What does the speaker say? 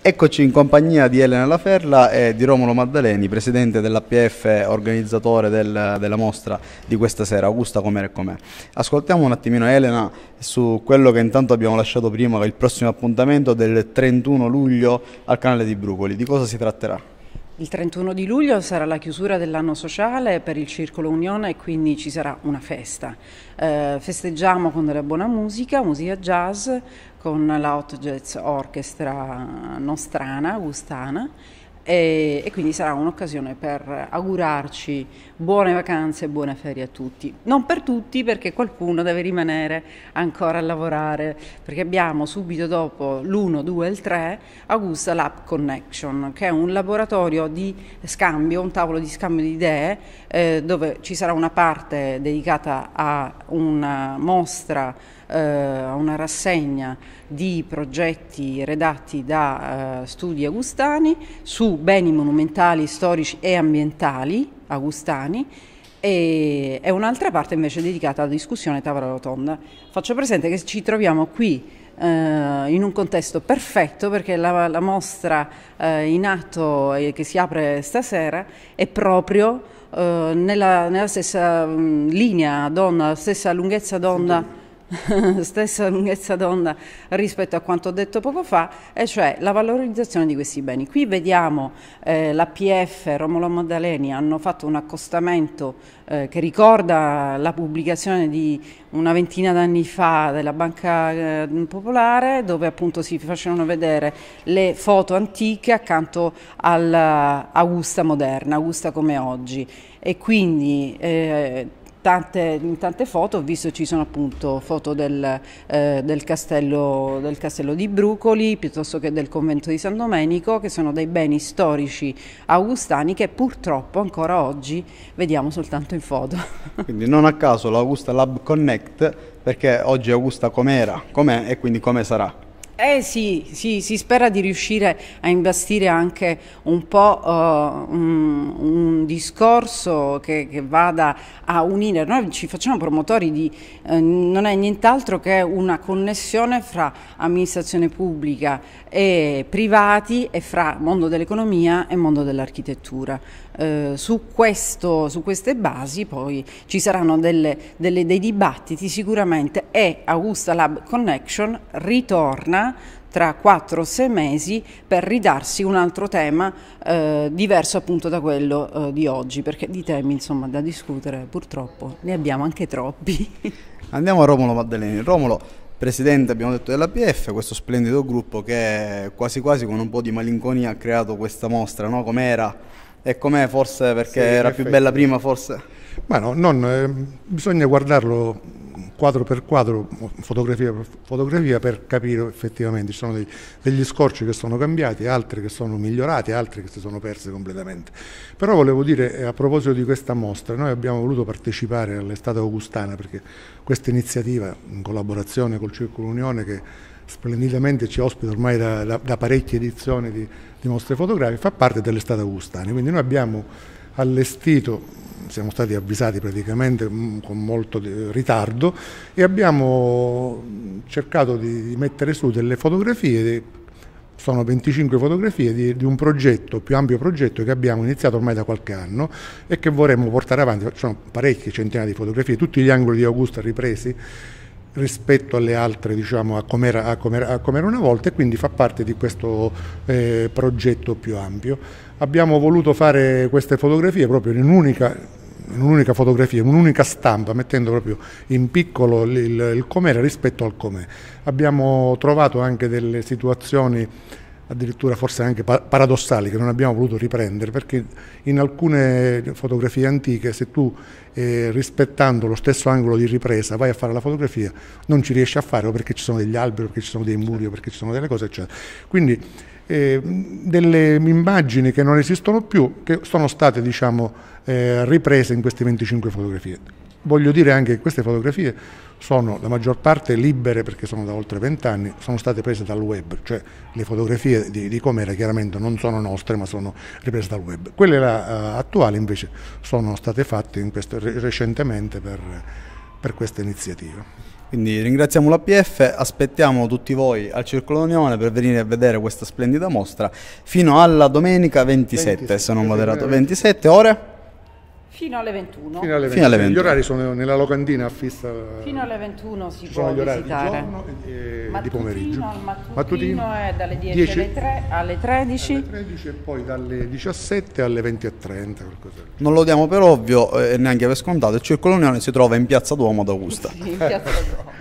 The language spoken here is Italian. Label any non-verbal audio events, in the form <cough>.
Eccoci in compagnia di Elena Laferla e di Romolo Maddaleni, presidente dell'APF, organizzatore del, della mostra di questa sera, Augusta Com'era e Com'è. Ascoltiamo un attimino Elena su quello che intanto abbiamo lasciato prima, il prossimo appuntamento del 31 luglio al canale di Brucoli. Di cosa si tratterà? Il 31 di luglio sarà la chiusura dell'anno sociale per il Circolo Unione e quindi ci sarà una festa. Eh, festeggiamo con della buona musica, musica jazz, con la Hot Jazz Orchestra nostrana, agustana, e, e, quindi sarà un'occasione per augurarci buone vacanze e buone ferie a tutti. Non per tutti perché qualcuno deve rimanere ancora a lavorare perché abbiamo subito dopo l'1, 2 e il 3 Augusta Lab Connection che è un laboratorio di scambio, un tavolo di scambio di idee eh, dove ci sarà una parte dedicata a una mostra a eh, una rassegna di progetti redatti da eh, studi agustani su beni monumentali, storici e ambientali agustani e un'altra parte invece dedicata alla discussione Tavola Rotonda. Faccio presente che ci troviamo qui eh, in un contesto perfetto perché la, la mostra eh, in atto eh, che si apre stasera è proprio eh, nella, nella, stessa mh, mm, linea d'onda, stessa lunghezza d'onda. <laughs> stessa lunghezza d'onda rispetto a quanto detto poco fa, e cioè la valorizzazione di questi beni. Qui vediamo eh, l'APF, Romolo Maddaleni hanno fatto un accostamento eh, che ricorda la pubblicazione di una ventina d'anni fa della Banca eh, Popolare dove appunto si facevano vedere le foto antiche accanto all'Augusta moderna, Augusta come oggi e quindi eh, Tante, in tante foto ho visto ci sono appunto foto del, eh, del, castello, del, castello, di Brucoli piuttosto che del convento di San Domenico che sono dei beni storici augustani che purtroppo ancora oggi vediamo soltanto in foto. <laughs> Quindi non a caso l'Augusta Lab Connect perché oggi Augusta com'era, com'è e quindi come sarà. Eh sì, sì, si spera di riuscire a investire anche un po' uh, un, un, discorso che, che, vada a unire. Noi ci facciamo promotori di, eh, non è nient'altro che una connessione fra amministrazione pubblica e privati e fra mondo dell'economia e mondo dell'architettura. Eh, su, su, queste basi poi ci saranno delle, delle, dei dibattiti sicuramente e Augusta Lab Connection ritorna tra 4-6 mesi per ridarsi un altro tema eh, diverso appunto da quello eh, di oggi, perché di temi insomma da discutere purtroppo ne abbiamo anche troppi. <laughs> Andiamo a Romolo Maddaleni. Romolo, presidente abbiamo detto dell'APF, questo splendido gruppo che quasi quasi con un po' di malinconia ha creato questa mostra, no? Com'era? E com'è forse perché sì, era più bella prima forse? Ma no, non, eh, bisogna guardarlo quadro per quadro, fotografia per fotografia per capire effettivamente ci sono dei, degli scorci che sono cambiati, altri che sono migliorati, altri che si sono persi completamente. Però volevo dire eh, a proposito di questa mostra, noi abbiamo voluto partecipare all'estate augustana perché questa iniziativa in collaborazione col Circolo Unione che splendidamente ci ospita ormai da, da, da parecchie edizioni di, di mostre fotografiche, fa parte dell'estate augustana. Quindi noi abbiamo allestito siamo stati avvisati praticamente mm, con molto eh, ritardo e abbiamo cercato di mettere su delle fotografie, sono 25 fotografie di, di un progetto, più ampio progetto che abbiamo iniziato ormai da qualche anno e che vorremmo portare avanti, sono parecchie centinaia di fotografie, tutti gli angoli di Augusta ripresi rispetto alle altre, diciamo, a come era com una volta e quindi fa parte di questo eh, progetto più ampio. Abbiamo voluto fare queste fotografie proprio in un'unica in un'unica fotografia, in un'unica stampa, mettendo proprio in piccolo il, il com'era rispetto al com'è. Abbiamo trovato anche delle situazioni addirittura forse anche paradossali che non abbiamo voluto riprendere perché in alcune fotografie antiche se tu eh, rispettando lo stesso angolo di ripresa vai a fare la fotografia non ci riesci a fare o perché ci sono degli alberi o perché ci sono dei muri o certo. perché ci sono delle cose eccetera quindi eh, delle immagini che non esistono più che sono state diciamo eh, riprese in queste 25 fotografie Voglio dire anche che queste fotografie sono la maggior parte libere perché sono da oltre vent'anni, sono state prese dal web, cioè le fotografie di, di Comera chiaramente non sono nostre ma sono riprese dal web. Quelle là, uh, eh, attuali invece sono state fatte questo, recentemente per, per questa iniziativa. Quindi ringraziamo l'APF, aspettiamo tutti voi al Circolo Unione per venire a vedere questa splendida mostra fino alla domenica 27, 27 se non vado errato, 27 ore? Fino alle 21. Fino alle 21. Gli orari sono nella locandina affissa. Fino alle 21 si può visitare. Di, e, mattutino, di pomeriggio. mattutino, mattutino è dalle 10, 10 alle, 3, alle 13. Alle 13 e poi dalle 17 alle 20 e 20.30. Non lo diamo per ovvio eh, e eh, neanche per scontato. Il Circolo Unione si trova in Piazza Duomo d'Augusta. sì, in Piazza <laughs> Duomo.